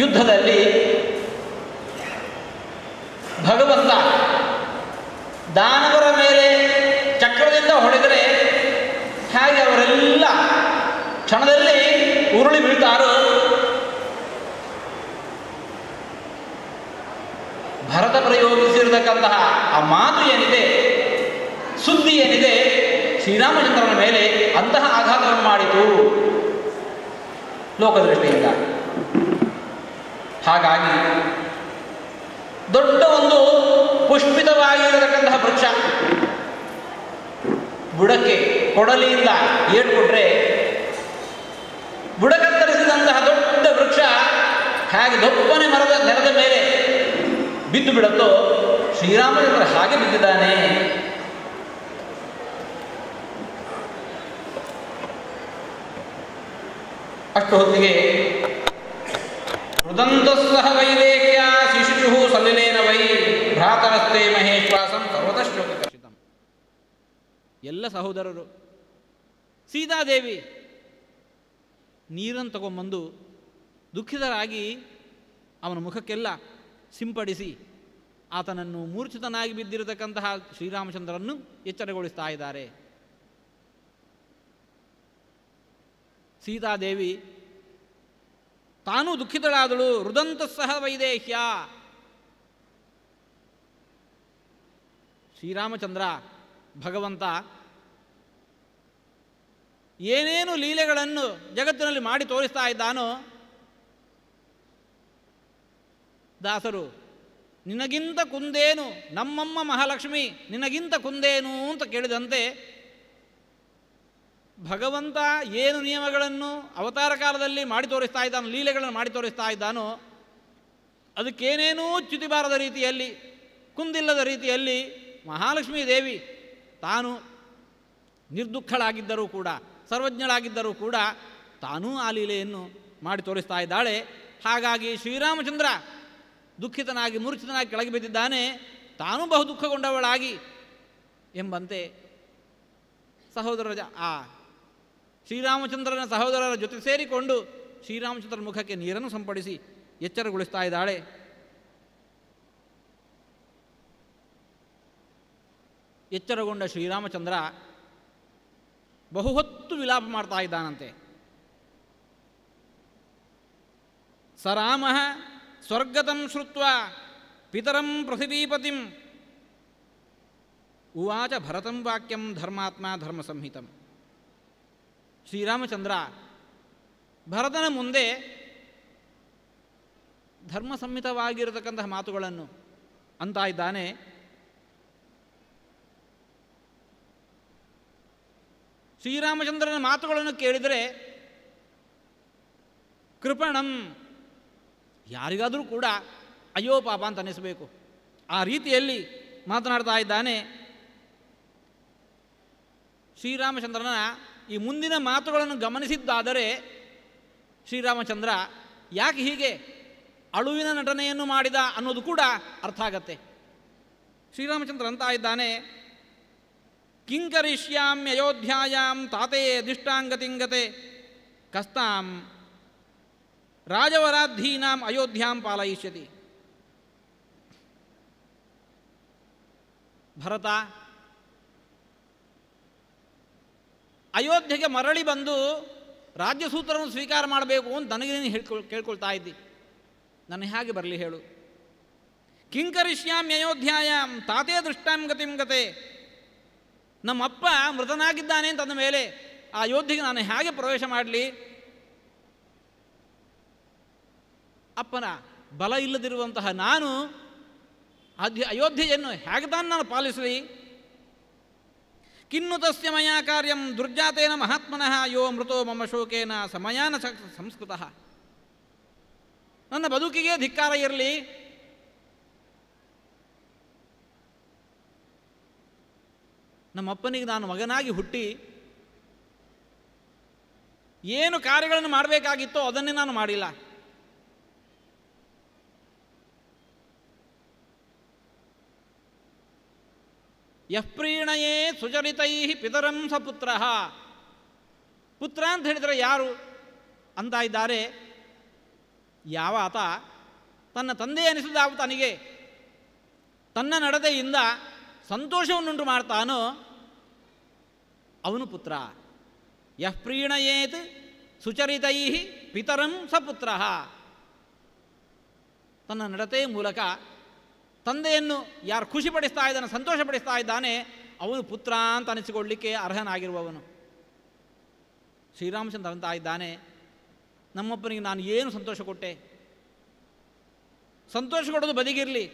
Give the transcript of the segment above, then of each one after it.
ಯುದ್ಧದಲ್ಲಿ ಭಗವಂತ ದಾನವರ ಮೇಲೆ ಚಕ್ರದಿಂದ ಹೊಡೆದರೆ ಹಾಗೆ ಅವರೆಲ್ಲ ಕ್ಷಣದಲ್ಲಿ ಉರುಳಿ ಬೀಳ್ತಾರೋ ಭರತ ಪ್ರಯೋಗಿಸಿರತಕ್ಕಂತಹ ಆ ಮಾತು ಏನಿದೆ ಸುದ್ದಿ ಏನಿದೆ ಶ್ರೀರಾಮಚಂದ್ರನ ಮೇಲೆ ಅಂತಹ ಆಘಾತವನ್ನು ಮಾಡಿತು ಲೋಕದೃಷ್ಟಿಯಿಂದ ಹಾಗಾಗಿ ದೊಡ್ಡ ಒಂದು ಪುಷ್ಪಿತವಾಗಿರತಕ್ಕಂತಹ ವೃಕ್ಷ ಬುಡಕ್ಕೆ ಕೊಡಲಿಯಿಂದ ಏಟು ಕೊಟ್ಟರೆ ಬುಡಕತ್ತರಿಸಿದಂತಹ ದೊಡ್ಡ ವೃಕ್ಷ ಹಾಗೆ ದೊಪ್ಪನೆ ಮರದ ನೆಲದ ಮೇಲೆ ಬಿದ್ದು ಬಿಡುತ್ತೋ ಶ್ರೀರಾಮಚಂದ್ರ ಹಾಗೆ ಬಿದ್ದಿದ್ದಾನೆ ಅಷ್ಟು ಹೊತ್ತಿಗೆ ಎಲ್ಲ ಸಹೋದರರು ಸೀತಾದೇವಿ ನೀರನ್ನು ತಗೊಂಬಂದು ದುಃಖಿತರಾಗಿ ಅವನ ಮುಖಕ್ಕೆಲ್ಲ ಸಿಂಪಡಿಸಿ ಆತನನ್ನು ಮೂರ್ಛಿತನಾಗಿ ಬಿದ್ದಿರತಕ್ಕಂತಹ ಶ್ರೀರಾಮಚಂದ್ರನ್ನು ಎಚ್ಚರಗೊಳಿಸ್ತಾ ಇದ್ದಾರೆ ಸೀತಾದೇವಿ ತಾನೂ ದುಃಖಿತಳಾದಳು ಸಹ ವೈದೇಹ್ಯ ಶ್ರೀರಾಮಚಂದ್ರ ಭಗವಂತ ಏನೇನು ಲೀಲೆಗಳನ್ನು ಜಗತ್ತಿನಲ್ಲಿ ಮಾಡಿ ತೋರಿಸ್ತಾ ಇದ್ದಾನೋ ದಾಸರು ನಿನಗಿಂತ ಕುಂದೇನು ನಮ್ಮಮ್ಮ ಮಹಾಲಕ್ಷ್ಮಿ ನಿನಗಿಂತ ಕುಂದೇನು ಅಂತ ಕೇಳಿದಂತೆ ಭಗವಂತ ಏನು ನಿಯಮಗಳನ್ನು ಅವತಾರ ಕಾಲದಲ್ಲಿ ಮಾಡಿ ತೋರಿಸ್ತಾ ಇದ್ದಾನೋ ಲೀಲೆಗಳನ್ನು ಮಾಡಿ ತೋರಿಸ್ತಾ ಇದ್ದಾನೋ ಅದಕ್ಕೇನೇನೂ ಚ್ಯುತಿಬಾರದ ರೀತಿಯಲ್ಲಿ ಕುಂದಿಲ್ಲದ ರೀತಿಯಲ್ಲಿ ಮಹಾಲಕ್ಷ್ಮೀ ದೇವಿ ತಾನು ನಿರ್ದುಃಖಳಾಗಿದ್ದರೂ ಕೂಡ ಸರ್ವಜ್ಞಳಾಗಿದ್ದರೂ ಕೂಡ ತಾನೂ ಆ ಲೀಲೆಯನ್ನು ಮಾಡಿ ತೋರಿಸ್ತಾ ಇದ್ದಾಳೆ ಹಾಗಾಗಿ ಶ್ರೀರಾಮಚಂದ್ರ ದುಃಖಿತನಾಗಿ ಮೂರ್ಛಿತನಾಗಿ ಕೆಳಗೆ ಬಿದ್ದಿದ್ದಾನೆ ತಾನೂ ಬಹು ದುಃಖಗೊಂಡವಳಾಗಿ ಎಂಬಂತೆ ಸಹೋದರರ ಆ ಶ್ರೀರಾಮಚಂದ್ರನ ಸಹೋದರರ ಜೊತೆ ಸೇರಿಕೊಂಡು ಶ್ರೀರಾಮಚಂದ್ರನ ಮುಖಕ್ಕೆ ನೀರನ್ನು ಸಂಪಡಿಸಿ ಎಚ್ಚರಗೊಳಿಸ್ತಾ ಇದ್ದಾಳೆ ಎಚ್ಚರಗೊಂಡ ಶ್ರೀರಾಮಚಂದ್ರ ಬಹುಹೊತ್ತು ವಿಲಾಪ ಮಾಡ್ತಾ ಇದ್ದಾನಂತೆ ಸರಾಮ ಸ್ವರ್ಗತಂ ಶ್ರುತ್ವ ಪಿತರಂ ಪೃಥಿವೀಪತಿಂ ಉವಾಚ ಭರತಂ ವಾಕ್ಯಂ ಧರ್ಮಾತ್ಮ ಧರ್ಮ ಸಂಹಿತಂ ಶ್ರೀರಾಮಚಂದ್ರ ಭರತನ ಮುಂದೆ ಧರ್ಮ ಸಂಹಿತವಾಗಿರತಕ್ಕಂತಹ ಮಾತುಗಳನ್ನು ಅಂತ ಇದ್ದಾನೆ ಶ್ರೀರಾಮಚಂದ್ರನ ಮಾತುಗಳನ್ನು ಕೇಳಿದರೆ ಕೃಪಣಂ ಯಾರಿಗಾದರೂ ಕೂಡ ಅಯ್ಯೋ ಪಾಪ ಅಂತ ಅನ್ನಿಸಬೇಕು ಆ ರೀತಿಯಲ್ಲಿ ಮಾತನಾಡ್ತಾ ಇದ್ದಾನೆ ಶ್ರೀರಾಮಚಂದ್ರನ ಈ ಮುಂದಿನ ಮಾತುಗಳನ್ನು ಗಮನಿಸಿದ್ದಾದರೆ ಶ್ರೀರಾಮಚಂದ್ರ ಯಾಕೆ ಹೀಗೆ ಅಳುವಿನ ನಟನೆಯನ್ನು ಮಾಡಿದ ಅನ್ನೋದು ಕೂಡ ಅರ್ಥ ಆಗತ್ತೆ ಶ್ರೀರಾಮಚಂದ್ರ ಅಂತ ಇದ್ದಾನೆ ಅಯೋಧ್ಯಾಂ ತಾತೇ ಅಧಿಷ್ಟಾಂಗತಿಂಗತೆ ಕಸ್ತಾಂ ರಾಜವರಾಧೀನಾಂ ಅಯೋಧ್ಯಾಂ ಪಾಲಯಿಷ್ಯತಿ ಭರತ ಅಯೋಧ್ಯೆಗೆ ಮರಳಿ ಬಂದು ರಾಜ್ಯಸೂತ್ರವನ್ನು ಸ್ವೀಕಾರ ಮಾಡಬೇಕು ಅಂತ ನನಗೆ ನೀನು ಕೇಳ್ಕೊಳ್ತಾ ಇದ್ದಿ ನಾನು ಹೇಗೆ ಬರಲಿ ಹೇಳು ಕಿಂಕರಿಷ್ಯಾಂ ಅಯೋಧ್ಯಾಂ ತಾತೇ ದೃಷ್ಟಾಂ ಗತೆ ನಮ್ಮಪ್ಪ ಮೃತನಾಗಿದ್ದಾನೆ ಅಂತಂದ ಮೇಲೆ ಆ ಯೋಧಿಗೆ ನಾನು ಹೇಗೆ ಪ್ರವೇಶ ಮಾಡಲಿ ಅಪ್ಪನ ಬಲ ಇಲ್ಲದಿರುವಂತಹ ನಾನು ಅಧ್ಯ ಅಯೋಧ್ಯೆಯನ್ನು ಹೇಗೆ ತಾನು ನಾನು ಪಾಲಿಸಲಿ ಕಿನ್ನು ತಸ್ಯ ಕಾರ್ಯ ಕಾರ್ಯಂ ದುರ್ಜಾತೇನ ಮಹಾತ್ಮನಃ ಯೋ ಮೃತೋ ಮಮ ಶೋಕೇನ ಸಮಯಾನ ಸಂಸ್ಕೃತ ನನ್ನ ಬದುಕಿಗೆ ಧಿಕ್ಕಾರ ಇರಲಿ ನಮ್ಮಪ್ಪನಿಗೆ ನಾನು ಮಗನಾಗಿ ಹುಟ್ಟಿ ಏನು ಕಾರ್ಯಗಳನ್ನು ಮಾಡಬೇಕಾಗಿತ್ತೋ ಅದನ್ನೇ ನಾನು ಮಾಡಿಲ್ಲ ಯಃಪ್ರೀಣಯೇ ಸುಚರಿತೈ ಪಿತರಂ ಸಪುತ್ರ ಪುತ್ರ ಪುತ್ರ ಅಂತ ಹೇಳಿದರೆ ಯಾರು ಅಂತ ಇದ್ದಾರೆ ಯಾವ ಆತ ತನ್ನ ತಂದೆ ಅನಿಸಿದ ತನಗೆ ತನ್ನ ನಡತೆಯಿಂದ ಸಂತೋಷವನ್ನುಂಟು ಮಾಡ್ತಾನೋ ಅವನು ಪುತ್ರ ಯಃ ಪ್ರೀಣಯೇತ್ ಸುಚರಿತೈ ಪಿತರಂ ಸ ಪುತ್ರ ತನ್ನ ನಡತೆಯ ಮೂಲಕ ತಂದೆಯನ್ನು ಯಾರು ಖುಷಿಪಡಿಸ್ತಾ ಇದ್ದಾನೆ ಸಂತೋಷಪಡಿಸ್ತಾ ಇದ್ದಾನೆ ಅವನು ಪುತ್ರ ಅಂತ ಅನಿಸಿಕೊಳ್ಳಿಕ್ಕೆ ಅರ್ಹನಾಗಿರುವವನು ಶ್ರೀರಾಮಚಂದ್ರ ಅಂತ ಇದ್ದಾನೆ ನಮ್ಮಪ್ಪನಿಗೆ ನಾನು ಏನು ಸಂತೋಷ ಕೊಟ್ಟೆ ಸಂತೋಷ ಕೊಡೋದು ಬದಿಗಿರಲಿ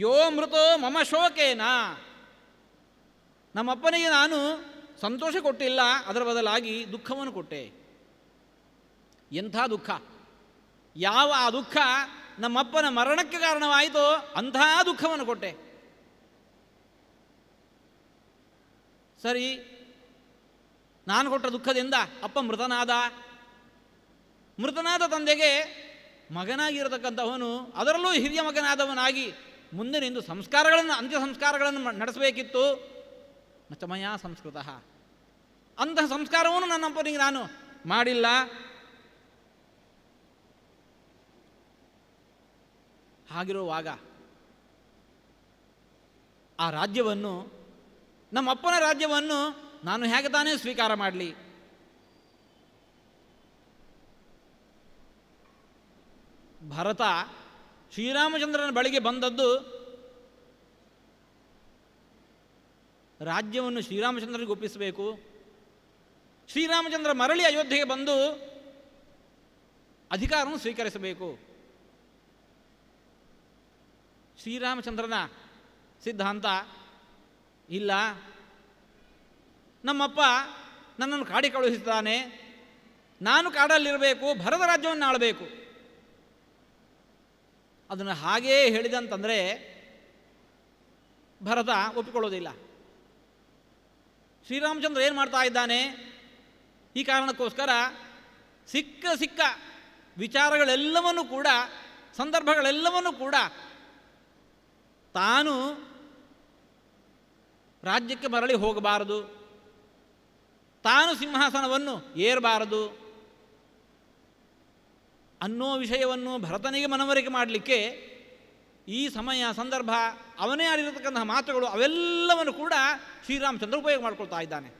ಯೋ ಮೃತೋ ಮಮ ಶೋಕೇನ ನಮ್ಮಪ್ಪನಿಗೆ ನಾನು ಸಂತೋಷ ಕೊಟ್ಟಿಲ್ಲ ಅದರ ಬದಲಾಗಿ ದುಃಖವನ್ನು ಕೊಟ್ಟೆ ಎಂಥ ದುಃಖ ಯಾವ ಆ ದುಃಖ ನಮ್ಮಪ್ಪನ ಮರಣಕ್ಕೆ ಕಾರಣವಾಯಿತೋ ಅಂಥ ದುಃಖವನ್ನು ಕೊಟ್ಟೆ ಸರಿ ನಾನು ಕೊಟ್ಟ ದುಃಖದಿಂದ ಅಪ್ಪ ಮೃತನಾದ ಮೃತನಾದ ತಂದೆಗೆ ಮಗನಾಗಿರತಕ್ಕಂಥವನು ಅದರಲ್ಲೂ ಹಿರಿಯ ಮಗನಾದವನಾಗಿ ಮುಂದೆ ನಿಂದು ಸಂಸ್ಕಾರಗಳನ್ನು ಅಂತ್ಯ ಸಂಸ್ಕಾರಗಳನ್ನು ನಡೆಸಬೇಕಿತ್ತು ನಚಮಯ ಸಂಸ್ಕೃತ ಅಂತಹ ಸಂಸ್ಕಾರವನ್ನು ನನ್ನ ಅಪ್ಪನಿಗೆ ನಾನು ಮಾಡಿಲ್ಲ ಹಾಗಿರುವಾಗ ಆ ರಾಜ್ಯವನ್ನು ನಮ್ಮ ಅಪ್ಪನ ರಾಜ್ಯವನ್ನು ನಾನು ಹೇಗೆ ತಾನೇ ಸ್ವೀಕಾರ ಮಾಡಲಿ ಭರತ ಶ್ರೀರಾಮಚಂದ್ರನ ಬಳಿಗೆ ಬಂದದ್ದು ರಾಜ್ಯವನ್ನು ಶ್ರೀರಾಮಚಂದ್ರನಿಗೆ ಒಪ್ಪಿಸಬೇಕು ಶ್ರೀರಾಮಚಂದ್ರ ಮರಳಿ ಅಯೋಧ್ಯೆಗೆ ಬಂದು ಅಧಿಕಾರವನ್ನು ಸ್ವೀಕರಿಸಬೇಕು ಶ್ರೀರಾಮಚಂದ್ರನ ಸಿದ್ಧಾಂತ ಇಲ್ಲ ನಮ್ಮಪ್ಪ ನನ್ನನ್ನು ಕಾಡಿ ಕಳುಹಿಸುತ್ತಾನೆ ನಾನು ಕಾಡಲ್ಲಿರಬೇಕು ಭರತ ರಾಜ್ಯವನ್ನು ಆಳಬೇಕು ಅದನ್ನು ಹಾಗೇ ಹೇಳಿದಂತಂದರೆ ಭರತ ಒಪ್ಪಿಕೊಳ್ಳೋದಿಲ್ಲ ಶ್ರೀರಾಮಚಂದ್ರ ಏನು ಮಾಡ್ತಾ ಇದ್ದಾನೆ ಈ ಕಾರಣಕ್ಕೋಸ್ಕರ ಸಿಕ್ಕ ಸಿಕ್ಕ ವಿಚಾರಗಳೆಲ್ಲವನ್ನೂ ಕೂಡ ಸಂದರ್ಭಗಳೆಲ್ಲವನ್ನೂ ಕೂಡ ತಾನು ರಾಜ್ಯಕ್ಕೆ ಮರಳಿ ಹೋಗಬಾರದು ತಾನು ಸಿಂಹಾಸನವನ್ನು ಏರಬಾರದು ಅನ್ನೋ ವಿಷಯವನ್ನು ಭರತನಿಗೆ ಮನವರಿಕೆ ಮಾಡಲಿಕ್ಕೆ ಈ ಸಮಯ ಸಂದರ್ಭ ಅವನೇ ಆಡಿರತಕ್ಕಂತಹ ಮಾತುಗಳು ಅವೆಲ್ಲವನ್ನು ಕೂಡ ಶ್ರೀರಾಮಚಂದ್ರ ಉಪಯೋಗ ಮಾಡ್ಕೊಳ್ತಾ ಇದ್ದಾನೆ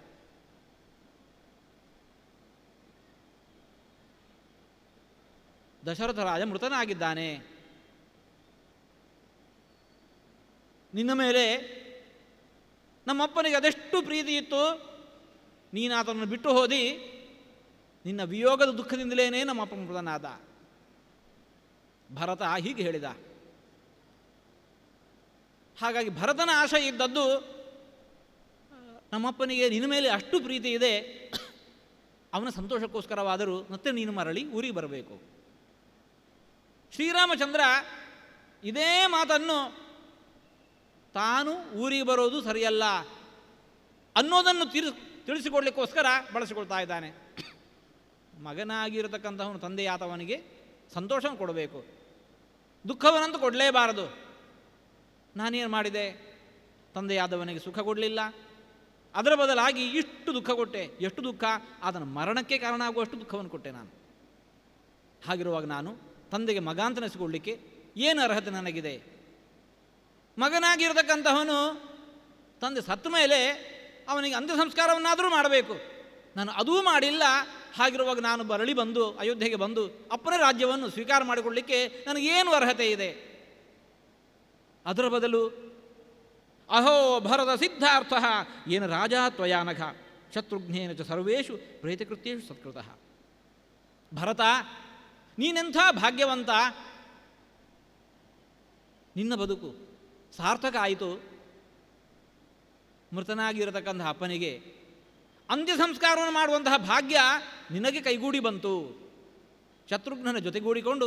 ದಶರಥ ರಾಜ ಮೃತನಾಗಿದ್ದಾನೆ ನಿನ್ನ ಮೇಲೆ ನಮ್ಮಪ್ಪನಿಗೆ ಅದೆಷ್ಟು ಪ್ರೀತಿ ಇತ್ತು ಆತನನ್ನು ಬಿಟ್ಟು ಹೋದಿ ನಿನ್ನ ವಿಯೋಗದ ದುಃಖದಿಂದಲೇ ನಮ್ಮಪ್ಪ ಮೃತನಾದ ಭರತ ಹೀಗೆ ಹೇಳಿದ ಹಾಗಾಗಿ ಭರತನ ಆಶೆ ಇದ್ದದ್ದು ನಮ್ಮಪ್ಪನಿಗೆ ನಿನ್ನ ಮೇಲೆ ಅಷ್ಟು ಪ್ರೀತಿ ಇದೆ ಅವನ ಸಂತೋಷಕ್ಕೋಸ್ಕರವಾದರೂ ಮತ್ತೆ ನೀನು ಮರಳಿ ಊರಿಗೆ ಬರಬೇಕು ಶ್ರೀರಾಮಚಂದ್ರ ಇದೇ ಮಾತನ್ನು ತಾನು ಊರಿಗೆ ಬರೋದು ಸರಿಯಲ್ಲ ಅನ್ನೋದನ್ನು ತಿರು ತಿಳಿಸಿಕೊಡ್ಲಿಕ್ಕೋಸ್ಕರ ಬಳಸಿಕೊಳ್ತಾ ಇದ್ದಾನೆ ಮಗನಾಗಿರತಕ್ಕಂಥವನು ತಂದೆಯಾದವನಿಗೆ ಸಂತೋಷ ಕೊಡಬೇಕು ದುಃಖವನ್ನಂತೂ ಕೊಡಲೇಬಾರದು ನಾನೇನು ಮಾಡಿದೆ ತಂದೆಯಾದವನಿಗೆ ಸುಖ ಕೊಡಲಿಲ್ಲ ಅದರ ಬದಲಾಗಿ ಇಷ್ಟು ದುಃಖ ಕೊಟ್ಟೆ ಎಷ್ಟು ದುಃಖ ಅದನ್ನು ಮರಣಕ್ಕೆ ಕಾರಣ ಆಗುವಷ್ಟು ದುಃಖವನ್ನು ಕೊಟ್ಟೆ ನಾನು ಹಾಗಿರುವಾಗ ನಾನು ತಂದೆಗೆ ಮಗಾಂತನಿಸಿಕೊಳ್ಳಿಕ್ಕೆ ಏನು ಅರ್ಹತೆ ನನಗಿದೆ ಮಗನಾಗಿರತಕ್ಕಂತಹವನು ತಂದೆ ಸತ್ತ ಮೇಲೆ ಅವನಿಗೆ ಅಂತ್ಯ ಸಂಸ್ಕಾರವನ್ನಾದರೂ ಮಾಡಬೇಕು ನಾನು ಅದೂ ಮಾಡಿಲ್ಲ ಹಾಗಿರುವಾಗ ನಾನು ಬರಳಿ ಬಂದು ಅಯೋಧ್ಯೆಗೆ ಬಂದು ಅಪ್ಪನ ರಾಜ್ಯವನ್ನು ಸ್ವೀಕಾರ ಮಾಡಿಕೊಳ್ಳಿಕ್ಕೆ ನನಗೇನು ಅರ್ಹತೆ ಇದೆ ಅದರ ಬದಲು ಅಹೋ ಭರದ ಸಿದ್ಧಾರ್ಥ ಏನು ರಾಜ ತ್ವಯಾನಘ ಶತ್ರುಘ್ನೇನ ಚ ಸರ್ವೇಶು ಪ್ರೇತಕೃತ್ಯು ಸತ್ಕೃತ ಭರತ ನೀನೆಂಥ ಭಾಗ್ಯವಂತ ನಿನ್ನ ಬದುಕು ಸಾರ್ಥಕ ಆಯಿತು ಮೃತನಾಗಿರತಕ್ಕಂಥ ಅಪ್ಪನಿಗೆ ಅಂತ್ಯ ಸಂಸ್ಕಾರವನ್ನು ಮಾಡುವಂತಹ ಭಾಗ್ಯ ನಿನಗೆ ಕೈಗೂಡಿ ಬಂತು ಶತ್ರುಘ್ನನ ಜೊತೆಗೂಡಿಕೊಂಡು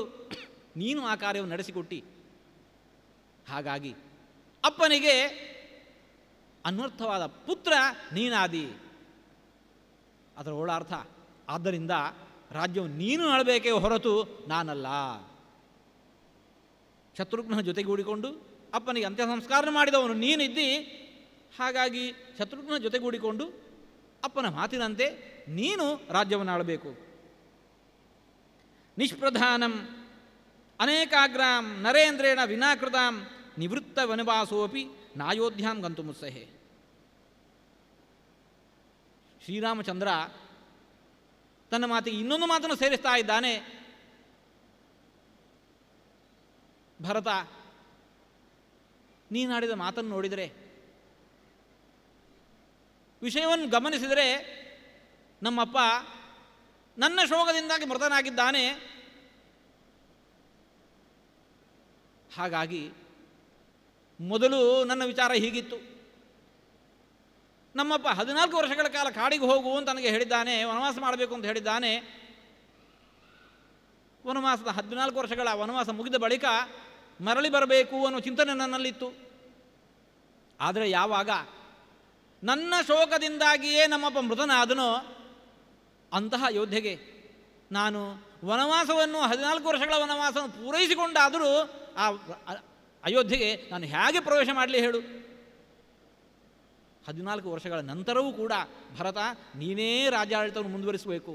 ನೀನು ಆ ಕಾರ್ಯವನ್ನು ನಡೆಸಿಕೊಟ್ಟಿ ಹಾಗಾಗಿ ಅಪ್ಪನಿಗೆ ಅನ್ವರ್ಥವಾದ ಪುತ್ರ ನೀನಾದಿ ಅದರ ಓಳಾರ್ಥ ಆದ್ದರಿಂದ ರಾಜ್ಯವು ನೀನು ಆಳಬೇಕೇ ಹೊರತು ನಾನಲ್ಲ ಶತ್ರುಘ್ನ ಜೊತೆಗೂಡಿಕೊಂಡು ಅಪ್ಪನಿಗೆ ಅಂತ್ಯ ಸಂಸ್ಕಾರ ಮಾಡಿದವನು ನೀನಿದ್ದಿ ಹಾಗಾಗಿ ಶತ್ರುಘ್ನ ಜೊತೆಗೂಡಿಕೊಂಡು ಅಪ್ಪನ ಮಾತಿನಂತೆ ನೀನು ರಾಜ್ಯವನ್ನು ಆಳಬೇಕು ನಿಷ್ಪ್ರಧಾನಂ ಅನೇಕಾಗ್ರಾಂ ನರೇಂದ್ರೇಣ ವಿನಾಕೃತಾಂ ನಿವೃತ್ತ ವನವಾಸೋಪಿ ನಾಯೋಧ್ಯಾಂ ಮುತ್ಸಹೆ ಶ್ರೀರಾಮಚಂದ್ರ ತನ್ನ ಮಾತಿಗೆ ಇನ್ನೊಂದು ಮಾತನ್ನು ಸೇರಿಸ್ತಾ ಇದ್ದಾನೆ ಭರತ ನೀನಾಡಿದ ಮಾತನ್ನು ನೋಡಿದರೆ ವಿಷಯವನ್ನು ಗಮನಿಸಿದರೆ ನಮ್ಮಪ್ಪ ನನ್ನ ಶೋಕದಿಂದಾಗಿ ಮೃತನಾಗಿದ್ದಾನೆ ಹಾಗಾಗಿ ಮೊದಲು ನನ್ನ ವಿಚಾರ ಹೀಗಿತ್ತು ನಮ್ಮಪ್ಪ ಹದಿನಾಲ್ಕು ವರ್ಷಗಳ ಕಾಲ ಕಾಡಿಗೆ ಹೋಗು ಅಂತ ನನಗೆ ಹೇಳಿದ್ದಾನೆ ವನವಾಸ ಮಾಡಬೇಕು ಅಂತ ಹೇಳಿದ್ದಾನೆ ವನವಾಸದ ಹದಿನಾಲ್ಕು ವರ್ಷಗಳ ವನವಾಸ ಮುಗಿದ ಬಳಿಕ ಮರಳಿ ಬರಬೇಕು ಅನ್ನೋ ಚಿಂತನೆ ನನ್ನಲ್ಲಿತ್ತು ಆದರೆ ಯಾವಾಗ ನನ್ನ ಶೋಕದಿಂದಾಗಿಯೇ ನಮ್ಮಪ್ಪ ಮೃತನಾದನೋ ಅಂತಹ ಯೋಧೆಗೆ ನಾನು ವನವಾಸವನ್ನು ಹದಿನಾಲ್ಕು ವರ್ಷಗಳ ವನವಾಸವನ್ನು ಪೂರೈಸಿಕೊಂಡಾದರೂ ಆ ಅಯೋಧ್ಯೆಗೆ ನಾನು ಹೇಗೆ ಪ್ರವೇಶ ಮಾಡಲಿ ಹೇಳು ಹದಿನಾಲ್ಕು ವರ್ಷಗಳ ನಂತರವೂ ಕೂಡ ಭರತ ನೀನೇ ರಾಜ್ಯಾಡಳಿತವನ್ನು ಮುಂದುವರಿಸಬೇಕು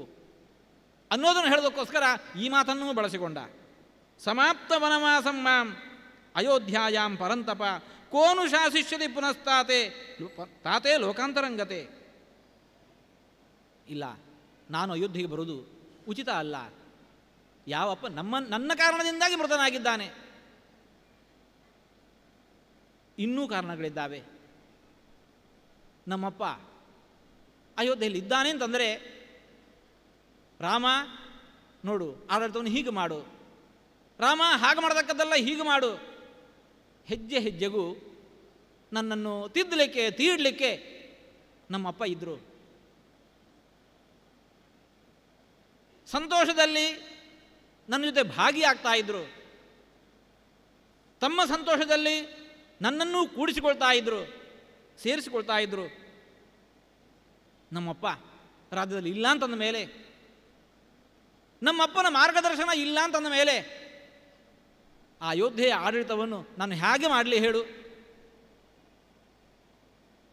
ಅನ್ನೋದನ್ನು ಹೇಳೋದಕ್ಕೋಸ್ಕರ ಈ ಮಾತನ್ನು ಬಳಸಿಕೊಂಡ ಸಮಾಪ್ತ ವನವಾಸಂ ಮಾಂ ಅಯೋಧ್ಯಾಯಾಂ ಪರಂತಪ ಕೋನು ಶಾಸಿಷ್ಯದಿ ಪುನಸ್ತಾತೆ ತಾತೇ ಲೋಕಾಂತರಂಗತೆ ಇಲ್ಲ ನಾನು ಅಯೋಧ್ಯೆಗೆ ಬರೋದು ಉಚಿತ ಅಲ್ಲ ಯಾವಪ್ಪ ನಮ್ಮ ನನ್ನ ಕಾರಣದಿಂದಾಗಿ ಮೃತನಾಗಿದ್ದಾನೆ ಇನ್ನೂ ಕಾರಣಗಳಿದ್ದಾವೆ ನಮ್ಮಪ್ಪ ಅಯೋಧ್ಯೆಯಲ್ಲಿ ಇದ್ದಾನೆ ಅಂತಂದರೆ ರಾಮ ನೋಡು ಆಡಳಿತವನ್ನು ಹೀಗೆ ಮಾಡು ರಾಮ ಹಾಗೆ ಮಾಡತಕ್ಕದ್ದಲ್ಲ ಹೀಗೆ ಮಾಡು ಹೆಜ್ಜೆ ಹೆಜ್ಜೆಗೂ ನನ್ನನ್ನು ತಿದ್ದಲಿಕ್ಕೆ ತೀಡಲಿಕ್ಕೆ ನಮ್ಮಪ್ಪ ಇದ್ದರು ಸಂತೋಷದಲ್ಲಿ ನನ್ನ ಜೊತೆ ಭಾಗಿಯಾಗ್ತಾ ಇದ್ದರು ತಮ್ಮ ಸಂತೋಷದಲ್ಲಿ ನನ್ನನ್ನು ಕೂಡಿಸಿಕೊಳ್ತಾ ಇದ್ದರು ಸೇರಿಸಿಕೊಳ್ತಾ ಇದ್ದರು ನಮ್ಮಪ್ಪ ರಾಜ್ಯದಲ್ಲಿ ಇಲ್ಲ ಅಂತಂದ ಮೇಲೆ ನಮ್ಮಪ್ಪನ ಮಾರ್ಗದರ್ಶನ ಇಲ್ಲ ಅಂತಂದ ಮೇಲೆ ಆ ಯೋಧೆಯ ಆಡಳಿತವನ್ನು ನಾನು ಹೇಗೆ ಮಾಡಲಿ ಹೇಳು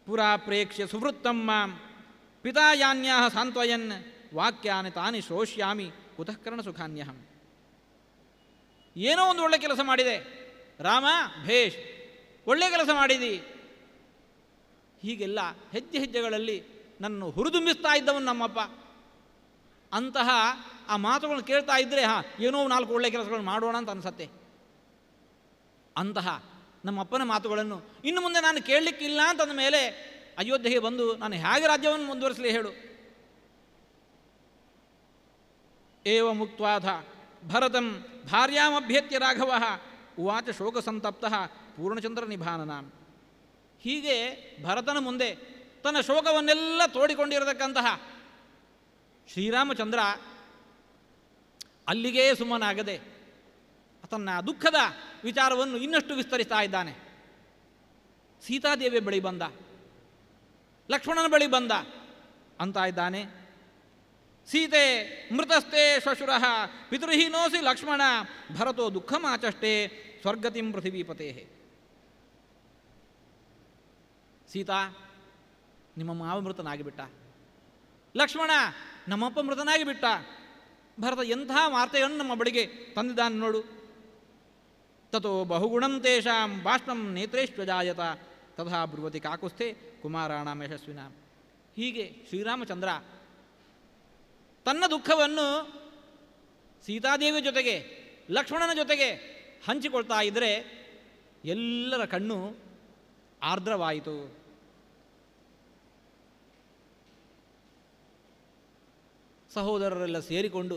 ಪುರಾ ಪ್ರೇಕ್ಷ್ಯ ಸುವೃತ್ತಮ್ಮ ಪಿತಾಯಾನ್ಯ ಸಾಂತ್ವಯನ್ ವಾಕ್ಯಾನಿ ತಾನೇ ಶೋಷ್ಯಾಮಿ ಕುತಃಕರಣ ಸುಖಾನ್ಯಹಂ ಏನೋ ಒಂದು ಒಳ್ಳೆ ಕೆಲಸ ಮಾಡಿದೆ ರಾಮ ಭೇಷ್ ಒಳ್ಳೆ ಕೆಲಸ ಮಾಡಿದಿ ಹೀಗೆಲ್ಲ ಹೆಜ್ಜೆ ಹೆಜ್ಜೆಗಳಲ್ಲಿ ನನ್ನನ್ನು ಹುರಿದುಂಬಿಸ್ತಾ ಇದ್ದವನು ನಮ್ಮಪ್ಪ ಅಂತಹ ಆ ಮಾತುಗಳನ್ನು ಕೇಳ್ತಾ ಇದ್ದರೆ ಹಾ ಏನೋ ನಾಲ್ಕು ಒಳ್ಳೆ ಕೆಲಸಗಳನ್ನು ಮಾಡೋಣ ಅಂತ ಅನಿಸತ್ತೆ ಅಂತಹ ನಮ್ಮಪ್ಪನ ಮಾತುಗಳನ್ನು ಇನ್ನು ಮುಂದೆ ನಾನು ಕೇಳಲಿಕ್ಕಿಲ್ಲ ಅಂತಂದ ಮೇಲೆ ಅಯೋಧ್ಯೆಗೆ ಬಂದು ನಾನು ಹೇಗೆ ರಾಜ್ಯವನ್ನು ಮುಂದುವರಿಸಲಿ ಹೇಳು ಏವ ಮುಕ್ತವಾದ ಭರತಂ ಭಾರ್ಯಾಮಭ್ಯತ್ಯ ರಾಘವ ಉವಾಚ ಶೋಕ ಸಂತಪ್ತ ಪೂರ್ಣಚಂದ್ರ ನಿಭಾನನ ಹೀಗೆ ಭರತನ ಮುಂದೆ ತನ್ನ ಶೋಕವನ್ನೆಲ್ಲ ತೋಡಿಕೊಂಡಿರತಕ್ಕಂತಹ ಶ್ರೀರಾಮಚಂದ್ರ ಅಲ್ಲಿಗೇ ಸುಮ್ಮನಾಗದೆ ತನ್ನ ದುಃಖದ ವಿಚಾರವನ್ನು ಇನ್ನಷ್ಟು ವಿಸ್ತರಿಸ್ತಾ ಇದ್ದಾನೆ ಸೀತಾದೇವಿ ಬಳಿ ಬಂದ ಲಕ್ಷ್ಮಣನ ಬಳಿ ಬಂದ ಅಂತ ಇದ್ದಾನೆ ಸೀತೆ ಮೃತಸ್ಥೆ ಶ್ವಶುರ ಪಿತೃಹೀನೋಸಿ ಲಕ್ಷ್ಮಣ ಭರತೋ ದುಃಖಮಾಚಷ್ಟೇ ಸ್ವರ್ಗತಿಂ ಪೃಥಿವೀಪತೆ ಸೀತಾ ನಿಮ್ಮ ಮಾವ ಮೃತನಾಗಿಬಿಟ್ಟ ಲಕ್ಷ್ಮಣ ನಮ್ಮಪ್ಪ ಮೃತನಾಗಿ ಭರತ ಎಂಥ ವಾರ್ತೆಯನ್ನು ನಮ್ಮ ಬಳಿಗೆ ತಂದಿದ್ದಾನೆ ನೋಡು ತಥೋ ಬಹುಗುಣಂ ತೇಷಾಂ ಬಾಷ್ಪಂ ನೇತ್ರೇಶ್ವಜಾಯತ ತಥಾ ಬ್ರುವತಿ ಕಾಕುಸ್ಥೆ ಕುಮಾರಾಣ ಯಶಸ್ವಿನ ಹೀಗೆ ಶ್ರೀರಾಮಚಂದ್ರ ತನ್ನ ದುಃಖವನ್ನು ಸೀತಾದೇವಿ ಜೊತೆಗೆ ಲಕ್ಷ್ಮಣನ ಜೊತೆಗೆ ಹಂಚಿಕೊಳ್ತಾ ಇದ್ದರೆ ಎಲ್ಲರ ಕಣ್ಣು ಆರ್ದ್ರವಾಯಿತು ಸಹೋದರರೆಲ್ಲ ಸೇರಿಕೊಂಡು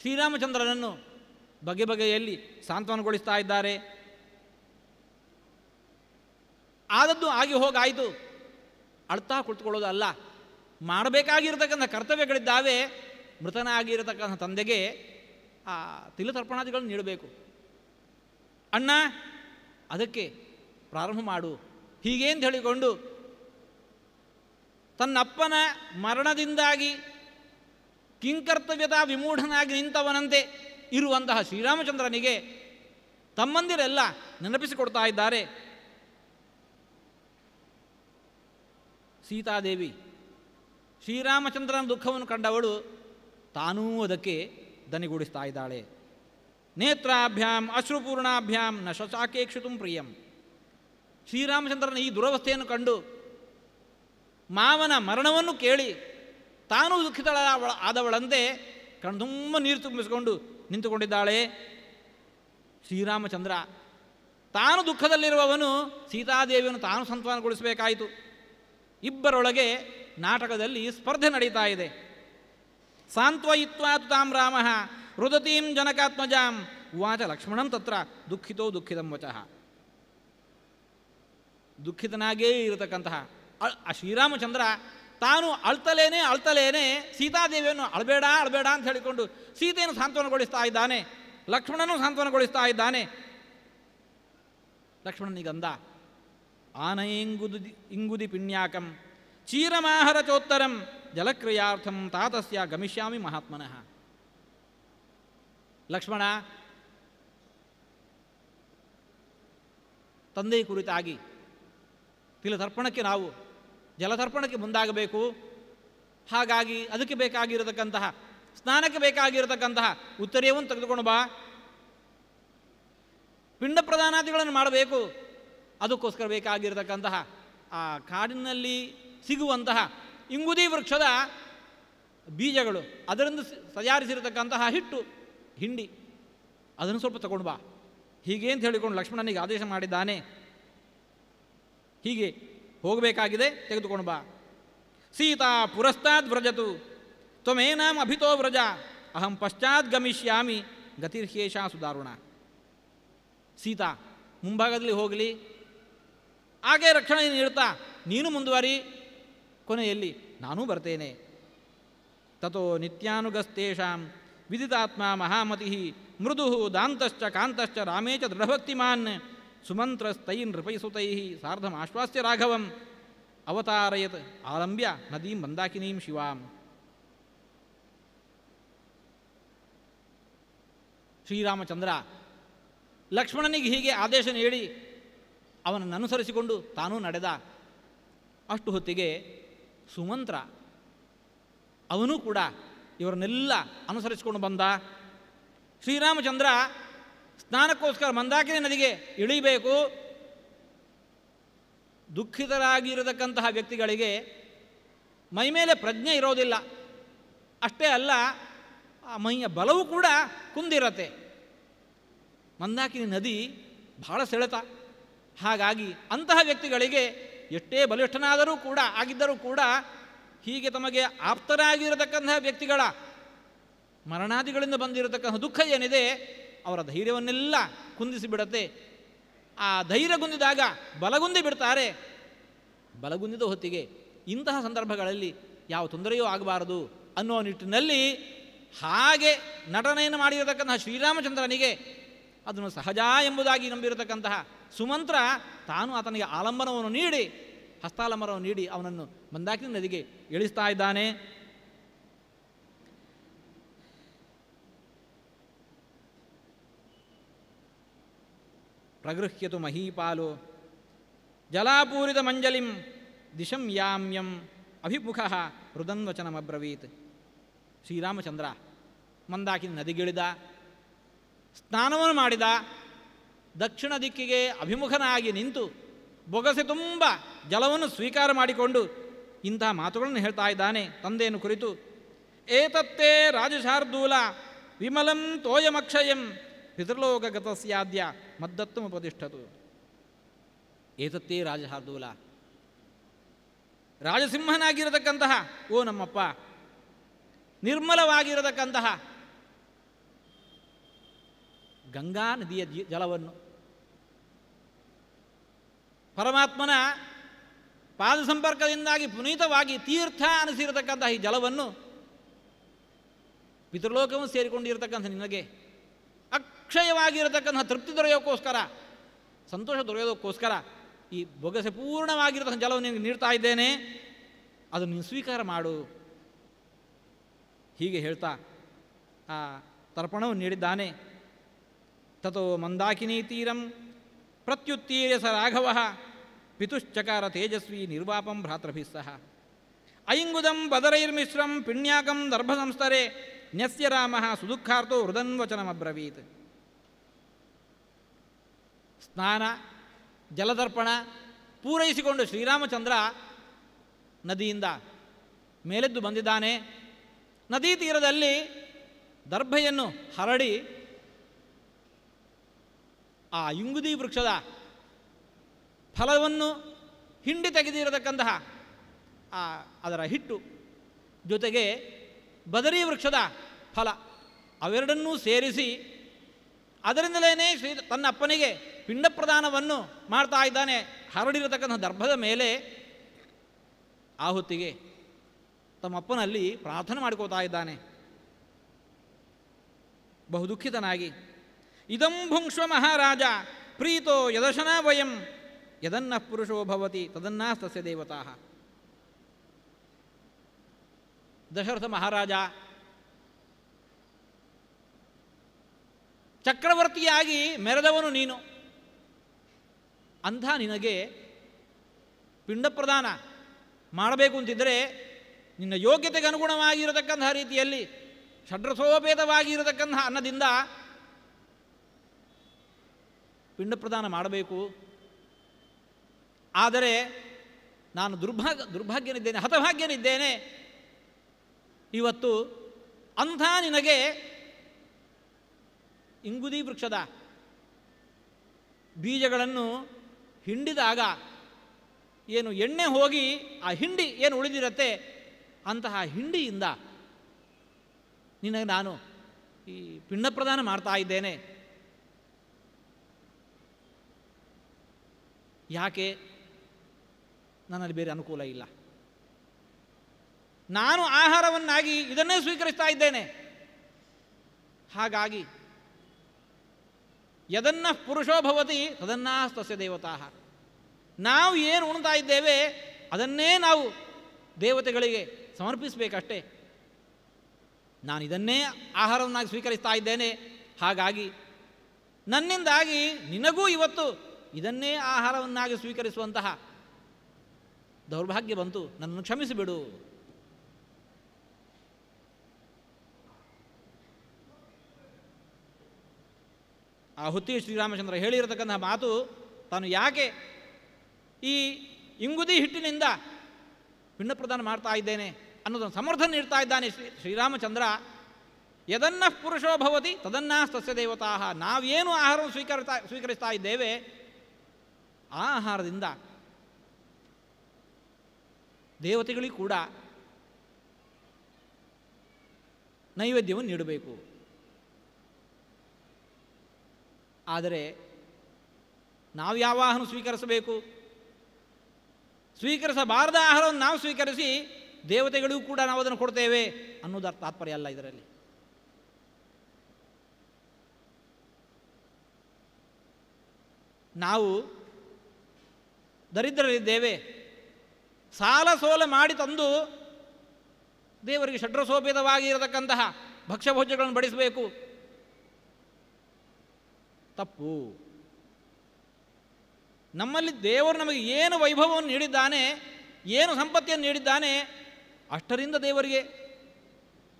ಶ್ರೀರಾಮಚಂದ್ರನನ್ನು ಬಗೆ ಬಗೆಯಲ್ಲಿ ಸಾಂತ್ವನಗೊಳಿಸ್ತಾ ಇದ್ದಾರೆ ಆದದ್ದು ಆಗಿ ಹೋಗಾಯಿತು ಅಳ್ತಾ ಕುಳಿತುಕೊಳ್ಳೋದು ಅಲ್ಲ ಮಾಡಬೇಕಾಗಿರ್ತಕ್ಕಂಥ ಕರ್ತವ್ಯಗಳಿದ್ದಾವೆ ಮೃತನಾಗಿರತಕ್ಕಂಥ ತಂದೆಗೆ ಆ ತಿಲತರ್ಪಣಾದಿಗಳನ್ನು ನೀಡಬೇಕು ಅಣ್ಣ ಅದಕ್ಕೆ ಪ್ರಾರಂಭ ಮಾಡು ಹೀಗೆ ಹೇಳಿಕೊಂಡು ತನ್ನಪ್ಪನ ಮರಣದಿಂದಾಗಿ ಕಿಂಕರ್ತವ್ಯತಾ ವಿಮೂಢನಾಗಿ ನಿಂತವನಂತೆ ಇರುವಂತಹ ಶ್ರೀರಾಮಚಂದ್ರನಿಗೆ ತಮ್ಮಂದಿರೆಲ್ಲ ನೆನಪಿಸಿಕೊಡ್ತಾ ಇದ್ದಾರೆ ಸೀತಾದೇವಿ ಶ್ರೀರಾಮಚಂದ್ರನ ದುಃಖವನ್ನು ಕಂಡವಳು ತಾನೂ ಅದಕ್ಕೆ ದನಿಗೂಡಿಸ್ತಾ ಇದ್ದಾಳೆ ನೇತ್ರಾಭ್ಯಾಂ ಅಶ್ರುಪೂರ್ಣಾಭ್ಯಾಂ ನ ಪ್ರಿಯಂ ಶ್ರೀರಾಮಚಂದ್ರನ ಈ ದುರವಸ್ಥೆಯನ್ನು ಕಂಡು ಮಾವನ ಮರಣವನ್ನು ಕೇಳಿ ತಾನೂ ದುಃಖಿತಳ ಆದವಳಂತೆ ತುಂಬ ನೀರು ತುಂಬಿಸಿಕೊಂಡು ನಿಂತುಕೊಂಡಿದ್ದಾಳೆ ಶ್ರೀರಾಮಚಂದ್ರ ತಾನು ದುಃಖದಲ್ಲಿರುವವನು ಸೀತಾದೇವಿಯನ್ನು ತಾನು ಸಂತಾನಗೊಳಿಸಬೇಕಾಯಿತು ಇಬ್ಬರೊಳಗೆ ನಾಟಕದಲ್ಲಿ ಸ್ಪರ್ಧೆ ನಡೀತಾ ಇದೆ ಸಾಂತ್ವಯಿತ್ವಾತು ತಾಂ ರಾಮ ರುದತೀಂ ಜನಕಾತ್ಮಜಾಂ ವಾಚ ಲಕ್ಷ್ಮಣಂ ತತ್ರ ದುಃಖಿತೋ ದುಃಖಿತಂ ವಚಃ ದುಃಖಿತನಾಗೇ ಇರತಕ್ಕಂತಹ ಆ ಶ್ರೀರಾಮಚಂದ್ರ ತಾನು ಅಳ್ತಲೇನೆ ಅಳ್ತಲೇನೆ ಸೀತಾದೇವಿಯನ್ನು ಅಳಬೇಡ ಅಳಬೇಡ ಅಂತ ಹೇಳಿಕೊಂಡು ಸೀತೆಯನ್ನು ಸಾಂತ್ವನಗೊಳಿಸ್ತಾ ಇದ್ದಾನೆ ಲಕ್ಷ್ಮಣನೂ ಸಾಂತ್ವನಗೊಳಿಸ್ತಾ ಇದ್ದಾನೆ ಲಕ್ಷ್ಮಣನಿಗಂದ ಆನ ಇಂಗುದಿ ಪಿಣ್ಯಾಕಂ ಚೀರಮಾಹರ ಚೋತ್ತರಂ ಜಲಕ್ರಿಯಾರ್ಥಂ ತಾತಸ್ಯ ಗಮಿಷ್ಯಾಮಿ ಮಹಾತ್ಮನಃ ಲಕ್ಷ್ಮಣ ತಂದೆಯ ಕುರಿತಾಗಿ ತಿಲತರ್ಪಣಕ್ಕೆ ನಾವು ಜಲತರ್ಪಣಕ್ಕೆ ಮುಂದಾಗಬೇಕು ಹಾಗಾಗಿ ಅದಕ್ಕೆ ಬೇಕಾಗಿರತಕ್ಕಂತಹ ಸ್ನಾನಕ್ಕೆ ಬೇಕಾಗಿರತಕ್ಕಂತಹ ಉತ್ತರೀಯವನ್ನು ತೆಗೆದುಕೊಂಡು ಬಾ ಪಿಂಡ ಪ್ರಧಾನಾದಿಗಳನ್ನು ಮಾಡಬೇಕು ಅದಕ್ಕೋಸ್ಕರ ಬೇಕಾಗಿರತಕ್ಕಂತಹ ಆ ಕಾಡಿನಲ್ಲಿ ಸಿಗುವಂತಹ ಇಂಗುದಿ ವೃಕ್ಷದ ಬೀಜಗಳು ಅದರಿಂದ ತಯಾರಿಸಿರತಕ್ಕಂತಹ ಹಿಟ್ಟು ಹಿಂಡಿ ಅದನ್ನು ಸ್ವಲ್ಪ ತಗೊಂಡು ಬಾ ಹೀಗೆ ಅಂತ ಹೇಳಿಕೊಂಡು ಲಕ್ಷ್ಮಣನಿಗೆ ಆದೇಶ ಮಾಡಿದ್ದಾನೆ ಹೀಗೆ ಹೋಗಬೇಕಾಗಿದೆ ತೆಗೆದುಕೊಂಡು ಬಾ ಸೀತಾ ಪುರಸ್ತಾದ್ ವ್ರಜತು ತ್ವಮೇನಾಂ ಅಭಿತೋ ವ್ರಜ ಅಹಂ ಪಶ್ಚಾತ್ ಗಮಿಷ್ಯಾಮಿ ಗತಿರ್ಹೇಷ ಸುಧಾರುಣ ಸೀತಾ ಮುಂಭಾಗದಲ್ಲಿ ಹೋಗಲಿ ಹಾಗೆ ರಕ್ಷಣೆ ನೀಡ್ತಾ ನೀನು ಮುಂದುವರಿ ಕೊನೆಯಲ್ಲಿ ನಾನೂ ಬರ್ತೇನೆ ತಥೋ ನಿತ್ಯಾನುಗಸ್ತೇಷಾಂ ವಿದಿತಾತ್ಮ ಮಹಾಮತಿ ಮೃದು ದಾಂತಶ್ಚ ಕಾಂತಶ್ಚ ರಾಮೇಚ ದೃಢಭಕ್ತಿಮಾನ್ ಸುಮಂತ್ರಸ್ತೈ ನೃಪಯಸುತೈ ಸಾರ್ಧಂ ಆಶ್ವಾಸ್ಯ ರಾಘವಂ ಅವತಾರಯತ್ ಆಲಂಬ್ಯ ನದೀಂ ಮಂದಾಕಿನೀಂ ಶಿವಾಂ ಶ್ರೀರಾಮಚಂದ್ರ ಲಕ್ಷ್ಮಣನಿಗೆ ಹೀಗೆ ಆದೇಶ ನೀಡಿ ಅವನನ್ನು ಅನುಸರಿಸಿಕೊಂಡು ತಾನೂ ನಡೆದ ಅಷ್ಟು ಹೊತ್ತಿಗೆ ಸುಮಂತ್ರ ಅವನೂ ಕೂಡ ಇವರನ್ನೆಲ್ಲ ಅನುಸರಿಸಿಕೊಂಡು ಬಂದ ಶ್ರೀರಾಮಚಂದ್ರ ಸ್ನಾನಕ್ಕೋಸ್ಕರ ಮಂದಾಕಿನಿ ನದಿಗೆ ಇಳಿಬೇಕು ದುಃಖಿತರಾಗಿರತಕ್ಕಂತಹ ವ್ಯಕ್ತಿಗಳಿಗೆ ಮೈಮೇಲೆ ಪ್ರಜ್ಞೆ ಇರೋದಿಲ್ಲ ಅಷ್ಟೇ ಅಲ್ಲ ಆ ಮೈಯ ಬಲವೂ ಕೂಡ ಕುಂದಿರತ್ತೆ ಮಂದಾಕಿನಿ ನದಿ ಬಹಳ ಸೆಳೆತ ಹಾಗಾಗಿ ಅಂತಹ ವ್ಯಕ್ತಿಗಳಿಗೆ ಎಷ್ಟೇ ಬಲಿಷ್ಠನಾದರೂ ಕೂಡ ಆಗಿದ್ದರೂ ಕೂಡ ಹೀಗೆ ತಮಗೆ ಆಪ್ತರಾಗಿರತಕ್ಕಂತಹ ವ್ಯಕ್ತಿಗಳ ಮರಣಾದಿಗಳಿಂದ ಬಂದಿರತಕ್ಕಂಥ ದುಃಖ ಏನಿದೆ ಅವರ ಧೈರ್ಯವನ್ನೆಲ್ಲ ಕುಂದಿಸಿಬಿಡತ್ತೆ ಆ ಧೈರ್ಯಗುಂದಿದಾಗ ಬಲಗುಂದಿ ಬಿಡ್ತಾರೆ ಬಲಗುಂದಿದ ಹೊತ್ತಿಗೆ ಇಂತಹ ಸಂದರ್ಭಗಳಲ್ಲಿ ಯಾವ ತೊಂದರೆಯೂ ಆಗಬಾರದು ಅನ್ನೋ ನಿಟ್ಟಿನಲ್ಲಿ ಹಾಗೆ ನಟನೆಯನ್ನು ಮಾಡಿರತಕ್ಕಂತಹ ಶ್ರೀರಾಮಚಂದ್ರನಿಗೆ ಅದನ್ನು ಸಹಜ ಎಂಬುದಾಗಿ ನಂಬಿರತಕ್ಕಂತಹ ಸುಮಂತ್ರ ತಾನು ಆತನಿಗೆ ಆಲಂಬನವನ್ನು ನೀಡಿ ಹಸ್ತಾಲಂಬನವನ್ನು ನೀಡಿ ಅವನನ್ನು ಮಂದಾಕಿನ ನದಿಗೆ ಇಳಿಸ್ತಾ ಇದ್ದಾನೆ ಪ್ರಗೃಹ್ಯತು ಮಹೀಪಾಲು ಜಲಾಪೂರಿತ ಮಂಜಲಿಂ ದಿಶಂ ಯಾಮ್ಯಂ ಅಭಿಮುಖ ರುದನ್ವಚನಮಬ್ರವೀತ್ ಶ್ರೀರಾಮಚಂದ್ರ ಮಂದಾಕಿ ನದಿಗಿಳಿದ ಸ್ನಾನವನ್ನು ಮಾಡಿದ ದಕ್ಷಿಣ ದಿಕ್ಕಿಗೆ ಅಭಿಮುಖನಾಗಿ ನಿಂತು ಬೊಗಸೆ ತುಂಬ ಜಲವನ್ನು ಸ್ವೀಕಾರ ಮಾಡಿಕೊಂಡು ಇಂತಹ ಮಾತುಗಳನ್ನು ಹೇಳ್ತಾ ಇದ್ದಾನೆ ತಂದೆಯನ್ನು ಕುರಿತು ಏತತ್ತೇ ರಾಜಶಾರ್ದೂಲ ವಿಮಲಂ ತೋಯಮಕ್ಷಯಂ ಪಿತೃಲೋಕಗತಸ್ಯಾದ್ಯ ಮದ್ದತ್ತು ಉಪತಿಷ್ಠತು ಏತತ್ತೇ ರಾಜಹಾರ್ದೂಲ ರಾಜಸಿಂಹನಾಗಿರತಕ್ಕಂತಹ ಓ ನಮ್ಮಪ್ಪ ನಿರ್ಮಲವಾಗಿರತಕ್ಕಂತಹ ಗಂಗಾ ನದಿಯ ಜಲವನ್ನು ಪರಮಾತ್ಮನ ಪಾದ ಸಂಪರ್ಕದಿಂದಾಗಿ ಪುನೀತವಾಗಿ ತೀರ್ಥ ಅನಿಸಿರತಕ್ಕಂತಹ ಈ ಜಲವನ್ನು ಪಿತೃಲೋಕವೂ ಸೇರಿಕೊಂಡಿರತಕ್ಕಂಥ ನಿನಗೆ ಕ್ಷಯವಾಗಿರತಕ್ಕಂತಹ ತೃಪ್ತಿ ದೊರೆಯೋಕ್ಕೋಸ್ಕರ ಸಂತೋಷ ದೊರೆಯೋದಕ್ಕೋಸ್ಕರ ಈ ಬೊಗಸೆ ಪೂರ್ಣವಾಗಿರತಕ್ಕಂಥ ಜಲವನ್ನು ನಿನಗೆ ನೀಡ್ತಾ ಇದ್ದೇನೆ ಅದನ್ನು ನೀನು ಸ್ವೀಕಾರ ಮಾಡು ಹೀಗೆ ಹೇಳ್ತಾ ಆ ತರ್ಪಣವು ನೀಡಿದ್ದಾನೆ ತಥೋ ಮಂದಾಕಿನಿ ತೀರಂ ಪ್ರತ್ಯುತ್ತೀರ್ಯ ಸ ರಾಘವ ಪಿತುಶ್ಚಕಾರ ತೇಜಸ್ವಿ ನಿರ್ವಾಪಂ ಸಹ ಐಂಗುದಂ ಬದರೈರ್ಮಿಶ್ರಂ ಪಿಣ್ಯಾಕಂ ದರ್ಭಸಂಸ್ತರೆ ನ್ಯಸ್ಯ ರಾಮ ಸುದುಃಖಾರ್ಥೋ ಹೃದನ್ವಚನಮ್ರವೀತ್ ಸ್ನಾನ ಜಲದರ್ಪಣ ಪೂರೈಸಿಕೊಂಡು ಶ್ರೀರಾಮಚಂದ್ರ ನದಿಯಿಂದ ಮೇಲೆದ್ದು ಬಂದಿದ್ದಾನೆ ನದಿ ತೀರದಲ್ಲಿ ದರ್ಭೆಯನ್ನು ಹರಡಿ ಆ ಇಂಗುದಿ ವೃಕ್ಷದ ಫಲವನ್ನು ಹಿಂಡಿ ತೆಗೆದಿರತಕ್ಕಂತಹ ಆ ಅದರ ಹಿಟ್ಟು ಜೊತೆಗೆ ಬದರಿ ವೃಕ್ಷದ ಫಲ ಅವೆರಡನ್ನೂ ಸೇರಿಸಿ ಅದರಿಂದಲೇ ಶ್ರೀ ತನ್ನ ಅಪ್ಪನಿಗೆ ಪಿಂಡ ಪ್ರದಾನವನ್ನು ಮಾಡ್ತಾ ಇದ್ದಾನೆ ಹರಡಿರತಕ್ಕಂಥ ದರ್ಭದ ಮೇಲೆ ಆಹುತಿಗೆ ತಮ್ಮಪ್ಪನಲ್ಲಿ ಪ್ರಾರ್ಥನೆ ಮಾಡಿಕೊಳ್ತಾ ಇದ್ದಾನೆ ಬಹುದುಃಖಿತನಾಗಿ ಇದಂ ಭುಂಕ್ಷ ಮಹಾರಾಜ ಪ್ರೀತೋ ಯದಶನ ವಯಂ ಯದನ್ನ ಪುರುಷೋ ಭವತಿ ತದನ್ನಾಸ್ತಸ್ಯ ದೇವತಾ ದಶರಥ ಮಹಾರಾಜ ಚಕ್ರವರ್ತಿಯಾಗಿ ಮೆರೆದವನು ನೀನು ಅಂಥ ನಿನಗೆ ಪಿಂಡ ಪ್ರದಾನ ಮಾಡಬೇಕು ಅಂತಿದ್ದರೆ ನಿನ್ನ ಯೋಗ್ಯತೆಗೆ ಅನುಗುಣವಾಗಿರತಕ್ಕಂತಹ ರೀತಿಯಲ್ಲಿ ಷಡ್ರಸೋಪೇತವಾಗಿರತಕ್ಕಂತಹ ಅನ್ನದಿಂದ ಪಿಂಡ ಪ್ರದಾನ ಮಾಡಬೇಕು ಆದರೆ ನಾನು ದುರ್ಭಾಗ ದುರ್ಭಾಗ್ಯನಿದ್ದೇನೆ ಹತಭಾಗ್ಯನಿದ್ದೇನೆ ಇವತ್ತು ಅಂಥ ನಿನಗೆ ಇಂಗುದಿ ವೃಕ್ಷದ ಬೀಜಗಳನ್ನು ಹಿಂಡಿದಾಗ ಏನು ಎಣ್ಣೆ ಹೋಗಿ ಆ ಹಿಂಡಿ ಏನು ಉಳಿದಿರತ್ತೆ ಅಂತಹ ಹಿಂಡಿಯಿಂದ ನಿನಗೆ ನಾನು ಈ ಪಿಂಡ ಪ್ರದಾನ ಮಾಡ್ತಾ ಇದ್ದೇನೆ ಯಾಕೆ ನನ್ನಲ್ಲಿ ಬೇರೆ ಅನುಕೂಲ ಇಲ್ಲ ನಾನು ಆಹಾರವನ್ನಾಗಿ ಇದನ್ನೇ ಸ್ವೀಕರಿಸ್ತಾ ಇದ್ದೇನೆ ಹಾಗಾಗಿ ಯದನ್ನ ಪುರುಷೋ ಭವತಿ ತದನ್ನಾಸ್ತಸ್ಯ ದೇವತಾ ನಾವು ಏನು ಉಣ್ತಾ ಇದ್ದೇವೆ ಅದನ್ನೇ ನಾವು ದೇವತೆಗಳಿಗೆ ಸಮರ್ಪಿಸಬೇಕಷ್ಟೇ ನಾನು ಇದನ್ನೇ ಆಹಾರವನ್ನಾಗಿ ಸ್ವೀಕರಿಸ್ತಾ ಇದ್ದೇನೆ ಹಾಗಾಗಿ ನನ್ನಿಂದಾಗಿ ನಿನಗೂ ಇವತ್ತು ಇದನ್ನೇ ಆಹಾರವನ್ನಾಗಿ ಸ್ವೀಕರಿಸುವಂತಹ ದೌರ್ಭಾಗ್ಯ ಬಂತು ನನ್ನನ್ನು ಕ್ಷಮಿಸಿಬಿಡು ಆ ಹುತ್ತಿ ಶ್ರೀರಾಮಚಂದ್ರ ಹೇಳಿರತಕ್ಕಂತಹ ಮಾತು ತಾನು ಯಾಕೆ ಈ ಇಂಗುದಿ ಹಿಟ್ಟಿನಿಂದ ಪ್ರದಾನ ಮಾಡ್ತಾ ಇದ್ದೇನೆ ಅನ್ನೋದನ್ನು ಸಮರ್ಥನೆ ನೀಡ್ತಾ ಇದ್ದಾನೆ ಶ್ರೀ ಶ್ರೀರಾಮಚಂದ್ರ ಯದನ್ನ ಪುರುಷೋ ಭವತಿ ತದನ್ನ ಸಸ್ಯ ದೇವತಾ ನಾವೇನು ಆಹಾರವನ್ನು ಸ್ವೀಕರಿಸ್ತಾ ಸ್ವೀಕರಿಸ್ತಾ ಇದ್ದೇವೆ ಆ ಆಹಾರದಿಂದ ದೇವತೆಗಳಿಗೂ ಕೂಡ ನೈವೇದ್ಯವನ್ನು ನೀಡಬೇಕು ಆದರೆ ನಾವು ಯಾವ ಆಹಾರ ಸ್ವೀಕರಿಸಬೇಕು ಸ್ವೀಕರಿಸಬಾರದ ಆಹಾರವನ್ನು ನಾವು ಸ್ವೀಕರಿಸಿ ದೇವತೆಗಳಿಗೂ ಕೂಡ ನಾವು ಅದನ್ನು ಕೊಡ್ತೇವೆ ಅನ್ನೋದು ತಾತ್ಪರ್ಯ ಅಲ್ಲ ಇದರಲ್ಲಿ ನಾವು ದರಿದ್ರರಿದ್ದೇವೆ ಸಾಲ ಸೋಲ ಮಾಡಿ ತಂದು ದೇವರಿಗೆ ಷಡ್ರಸೋಪೇತವಾಗಿ ಇರತಕ್ಕಂತಹ ಭಕ್ಷ್ಯಭೋಜ್ಯಗಳನ್ನು ಬಡಿಸಬೇಕು ತಪ್ಪು ನಮ್ಮಲ್ಲಿ ದೇವರು ನಮಗೆ ಏನು ವೈಭವವನ್ನು ನೀಡಿದ್ದಾನೆ ಏನು ಸಂಪತ್ತಿಯನ್ನು ನೀಡಿದ್ದಾನೆ ಅಷ್ಟರಿಂದ ದೇವರಿಗೆ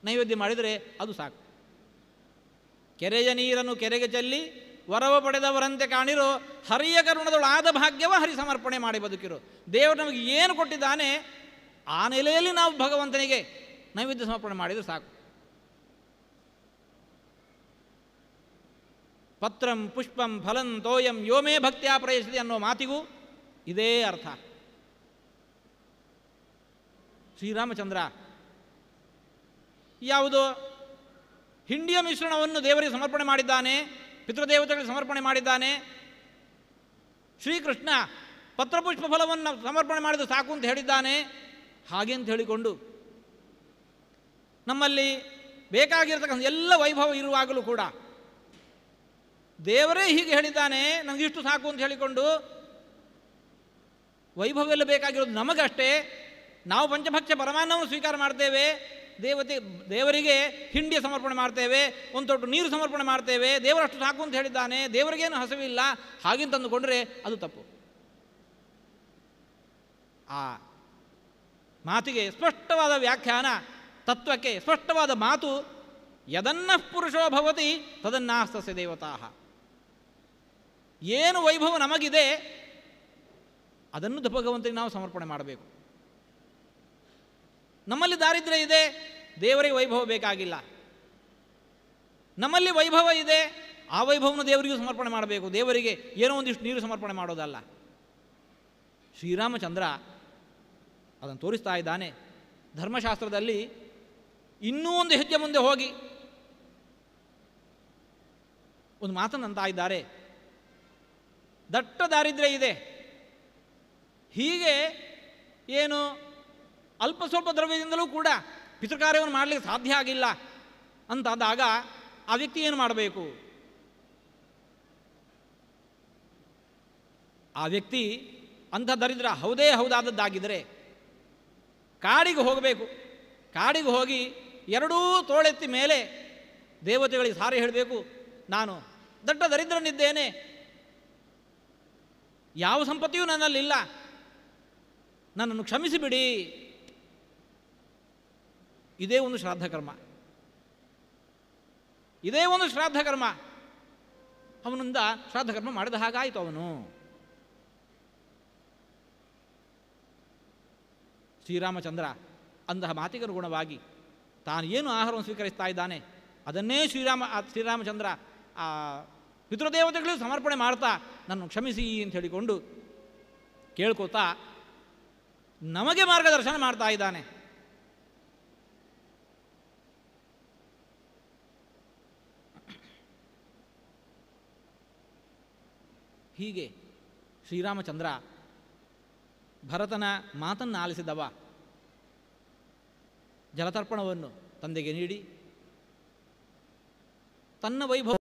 ನೈವೇದ್ಯ ಮಾಡಿದರೆ ಅದು ಸಾಕು ಕೆರೆಯ ನೀರನ್ನು ಕೆರೆಗೆ ಚೆಲ್ಲಿ ವರವ ಪಡೆದವರಂತೆ ಕಾಣಿರೋ ಹರಿಯ ಆದ ಭಾಗ್ಯವ ಹರಿ ಸಮರ್ಪಣೆ ಮಾಡಿ ಬದುಕಿರೋ ದೇವರು ನಮಗೆ ಏನು ಕೊಟ್ಟಿದ್ದಾನೆ ಆ ನೆಲೆಯಲ್ಲಿ ನಾವು ಭಗವಂತನಿಗೆ ನೈವೇದ್ಯ ಸಮರ್ಪಣೆ ಮಾಡಿದರೆ ಸಾಕು ಪತ್ರಂ ಪುಷ್ಪಂ ಫಲಂ ತೋಯಂ ಯೋಮೇ ಭಕ್ತಿಯ ಪ್ರಯಸಿದೆ ಅನ್ನೋ ಮಾತಿಗೂ ಇದೇ ಅರ್ಥ ಶ್ರೀರಾಮಚಂದ್ರ ಯಾವುದು ಹಿಂಡಿಯ ಮಿಶ್ರಣವನ್ನು ದೇವರಿಗೆ ಸಮರ್ಪಣೆ ಮಾಡಿದ್ದಾನೆ ಪಿತೃದೇವತೆಗಳಿಗೆ ಸಮರ್ಪಣೆ ಮಾಡಿದ್ದಾನೆ ಶ್ರೀಕೃಷ್ಣ ಪತ್ರಪುಷ್ಪ ಫಲವನ್ನು ಸಮರ್ಪಣೆ ಮಾಡಿದ ಸಾಕು ಅಂತ ಹೇಳಿದ್ದಾನೆ ಹಾಗೆ ಅಂತ ಹೇಳಿಕೊಂಡು ನಮ್ಮಲ್ಲಿ ಬೇಕಾಗಿರ್ತಕ್ಕಂಥ ಎಲ್ಲ ವೈಭವ ಇರುವಾಗಲೂ ಕೂಡ ದೇವರೇ ಹೀಗೆ ಹೇಳಿದ್ದಾನೆ ನನಗಿಷ್ಟು ಸಾಕು ಅಂತ ಹೇಳಿಕೊಂಡು ವೈಭವ ಎಲ್ಲ ಬೇಕಾಗಿರೋದು ನಮಗಷ್ಟೇ ನಾವು ಪಂಚಭಕ್ಷ ಪರಮಾನ್ನವನ್ನು ಸ್ವೀಕಾರ ಮಾಡ್ತೇವೆ ದೇವತೆ ದೇವರಿಗೆ ಹಿಂಡಿ ಸಮರ್ಪಣೆ ಮಾಡ್ತೇವೆ ಒಂದು ತೊಟ್ಟು ನೀರು ಸಮರ್ಪಣೆ ಮಾಡ್ತೇವೆ ದೇವರಷ್ಟು ಸಾಕು ಅಂತ ಹೇಳಿದ್ದಾನೆ ದೇವರಿಗೇನು ಹಸವಿಲ್ಲ ತಂದುಕೊಂಡ್ರೆ ಅದು ತಪ್ಪು ಆ ಮಾತಿಗೆ ಸ್ಪಷ್ಟವಾದ ವ್ಯಾಖ್ಯಾನ ತತ್ವಕ್ಕೆ ಸ್ಪಷ್ಟವಾದ ಮಾತು ಯದನ್ನ ಪುರುಷೋ ಭವತಿ ತದನ್ನಾಸ್ತಸ್ಯ ದೇವತಾ ಏನು ವೈಭವ ನಮಗಿದೆ ಅದನ್ನು ಭಗವಂತನಿಗೆ ನಾವು ಸಮರ್ಪಣೆ ಮಾಡಬೇಕು ನಮ್ಮಲ್ಲಿ ದಾರಿದ್ರ್ಯ ಇದೆ ದೇವರಿಗೆ ವೈಭವ ಬೇಕಾಗಿಲ್ಲ ನಮ್ಮಲ್ಲಿ ವೈಭವ ಇದೆ ಆ ವೈಭವನ ದೇವರಿಗೂ ಸಮರ್ಪಣೆ ಮಾಡಬೇಕು ದೇವರಿಗೆ ಏನೋ ಒಂದಿಷ್ಟು ನೀರು ಸಮರ್ಪಣೆ ಮಾಡೋದಲ್ಲ ಶ್ರೀರಾಮಚಂದ್ರ ಅದನ್ನು ತೋರಿಸ್ತಾ ಇದ್ದಾನೆ ಧರ್ಮಶಾಸ್ತ್ರದಲ್ಲಿ ಇನ್ನೂ ಒಂದು ಹೆಜ್ಜೆ ಮುಂದೆ ಹೋಗಿ ಒಂದು ಮಾತನ್ನು ಅಂತ ಇದ್ದಾರೆ ದಟ್ಟ ದಾರಿದ್ರ್ಯ ಇದೆ ಹೀಗೆ ಏನು ಅಲ್ಪ ಸ್ವಲ್ಪ ದ್ರವ್ಯದಿಂದಲೂ ಕೂಡ ಪಿತೃಕಾರ್ಯವನ್ನು ಮಾಡಲಿಕ್ಕೆ ಸಾಧ್ಯ ಆಗಿಲ್ಲ ಅಂತಾದಾಗ ಆ ವ್ಯಕ್ತಿ ಏನು ಮಾಡಬೇಕು ಆ ವ್ಯಕ್ತಿ ಅಂಥ ದರಿದ್ರ ಹೌದೇ ಹೌದಾದದ್ದಾಗಿದ್ದರೆ ಕಾಡಿಗೆ ಹೋಗಬೇಕು ಕಾಡಿಗೆ ಹೋಗಿ ಎರಡೂ ತೋಳೆತ್ತಿ ಮೇಲೆ ದೇವತೆಗಳಿಗೆ ಸಾರಿ ಹೇಳಬೇಕು ನಾನು ದಟ್ಟ ದರಿದ್ರನಿದ್ದೇನೆ ಯಾವ ಸಂಪತ್ತಿಯೂ ನನ್ನಲ್ಲಿಲ್ಲ ನನ್ನನ್ನು ಕ್ಷಮಿಸಿಬಿಡಿ ಇದೇ ಒಂದು ಶ್ರಾದ್ದ ಕರ್ಮ ಇದೇ ಒಂದು ಶ್ರಾದ್ದ ಕರ್ಮ ಅವನಿಂದ ಶ್ರಾದ್ದ ಮಾಡಿದ ಹಾಗಾಯಿತು ಅವನು ಶ್ರೀರಾಮಚಂದ್ರ ಅಂತಹ ಮಾತಿಗನುಗುಣವಾಗಿ ಏನು ಆಹಾರವನ್ನು ಸ್ವೀಕರಿಸ್ತಾ ಇದ್ದಾನೆ ಅದನ್ನೇ ಶ್ರೀರಾಮ ಶ್ರೀರಾಮಚಂದ್ರ ಆ ಪಿತೃದೇವತೆಗಳು ಸಮರ್ಪಣೆ ಮಾಡ್ತಾ ನನ್ನ ಕ್ಷಮಿಸಿ ಅಂತ ಹೇಳಿಕೊಂಡು ಕೇಳ್ಕೋತಾ ನಮಗೆ ಮಾರ್ಗದರ್ಶನ ಮಾಡ್ತಾ ಇದ್ದಾನೆ ಹೀಗೆ ಶ್ರೀರಾಮಚಂದ್ರ ಭರತನ ಮಾತನ್ನು ಆಲಿಸಿದವ ಜಲತರ್ಪಣವನ್ನು ತಂದೆಗೆ ನೀಡಿ ತನ್ನ ವೈಭವ